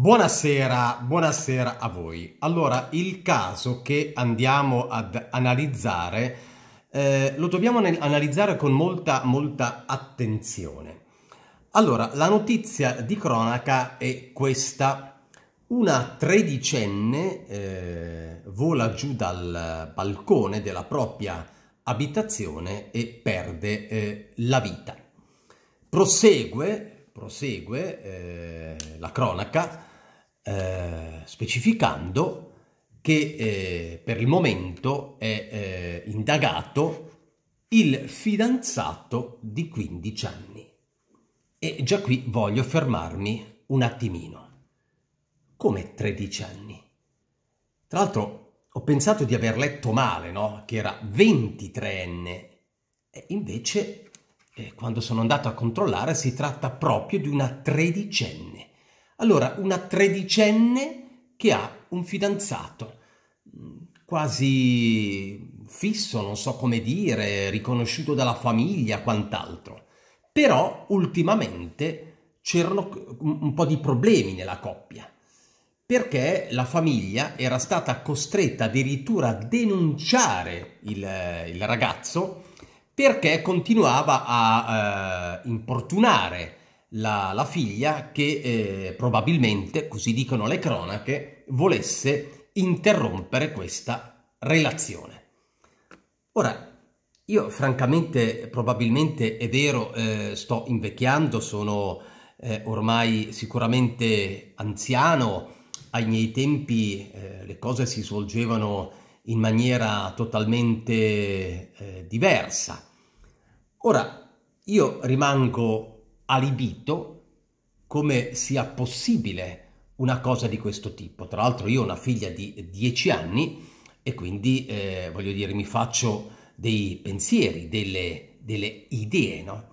Buonasera, buonasera a voi. Allora, il caso che andiamo ad analizzare eh, lo dobbiamo analizzare con molta, molta attenzione. Allora, la notizia di cronaca è questa. Una tredicenne eh, vola giù dal balcone della propria abitazione e perde eh, la vita. Prosegue, prosegue eh, la cronaca eh, specificando che eh, per il momento è eh, indagato il fidanzato di 15 anni. E già qui voglio fermarmi un attimino. Come 13 anni? Tra l'altro ho pensato di aver letto male, no? Che era 23enne. E invece, eh, quando sono andato a controllare, si tratta proprio di una tredicenne. Allora, una tredicenne che ha un fidanzato quasi fisso, non so come dire, riconosciuto dalla famiglia, quant'altro. Però ultimamente c'erano un po' di problemi nella coppia, perché la famiglia era stata costretta addirittura a denunciare il, il ragazzo perché continuava a eh, importunare la, la figlia che eh, probabilmente, così dicono le cronache, volesse interrompere questa relazione. Ora, io francamente, probabilmente è vero, eh, sto invecchiando, sono eh, ormai sicuramente anziano, ai miei tempi eh, le cose si svolgevano in maniera totalmente eh, diversa. Ora, io rimango alibito come sia possibile una cosa di questo tipo. Tra l'altro io ho una figlia di 10 anni e quindi eh, voglio dire mi faccio dei pensieri, delle, delle idee, no?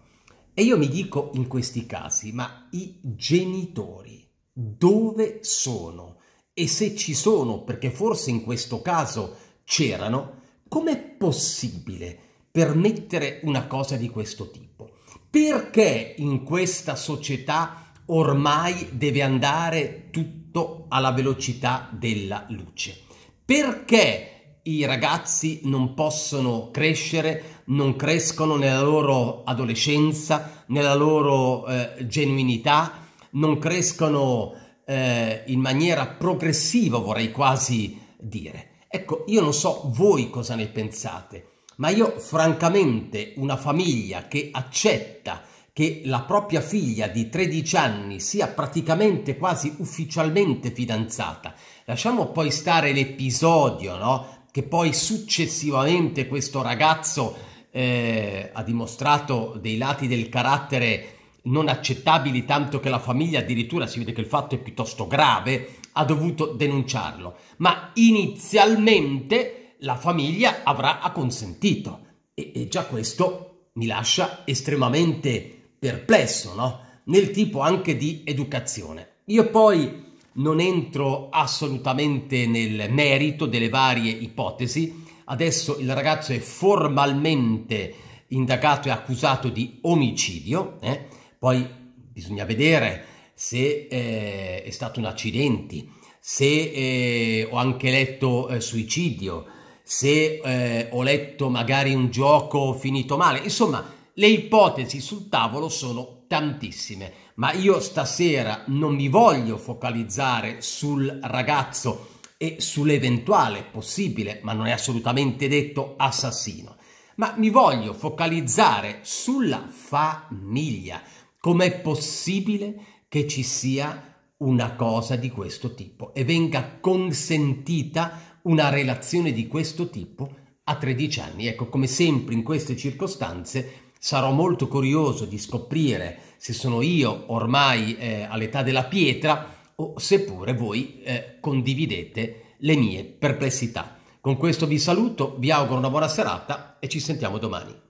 E io mi dico in questi casi, ma i genitori dove sono? E se ci sono, perché forse in questo caso c'erano, com'è possibile permettere una cosa di questo tipo? Perché in questa società ormai deve andare tutto alla velocità della luce? Perché i ragazzi non possono crescere, non crescono nella loro adolescenza, nella loro eh, genuinità, non crescono eh, in maniera progressiva, vorrei quasi dire. Ecco, io non so voi cosa ne pensate ma io francamente una famiglia che accetta che la propria figlia di 13 anni sia praticamente quasi ufficialmente fidanzata. Lasciamo poi stare l'episodio, no? Che poi successivamente questo ragazzo eh, ha dimostrato dei lati del carattere non accettabili, tanto che la famiglia addirittura si vede che il fatto è piuttosto grave, ha dovuto denunciarlo. Ma inizialmente la famiglia avrà acconsentito. E, e già questo mi lascia estremamente perplesso, no? Nel tipo anche di educazione. Io poi non entro assolutamente nel merito delle varie ipotesi. Adesso il ragazzo è formalmente indagato e accusato di omicidio. Eh? Poi bisogna vedere se eh, è stato un accidente, se eh, ho anche letto eh, suicidio, se eh, ho letto magari un gioco finito male, insomma le ipotesi sul tavolo sono tantissime, ma io stasera non mi voglio focalizzare sul ragazzo e sull'eventuale possibile, ma non è assolutamente detto, assassino. Ma mi voglio focalizzare sulla famiglia. Com'è possibile che ci sia una cosa di questo tipo e venga consentita una relazione di questo tipo a 13 anni. Ecco, come sempre in queste circostanze sarò molto curioso di scoprire se sono io ormai eh, all'età della pietra o seppure voi eh, condividete le mie perplessità. Con questo vi saluto, vi auguro una buona serata e ci sentiamo domani.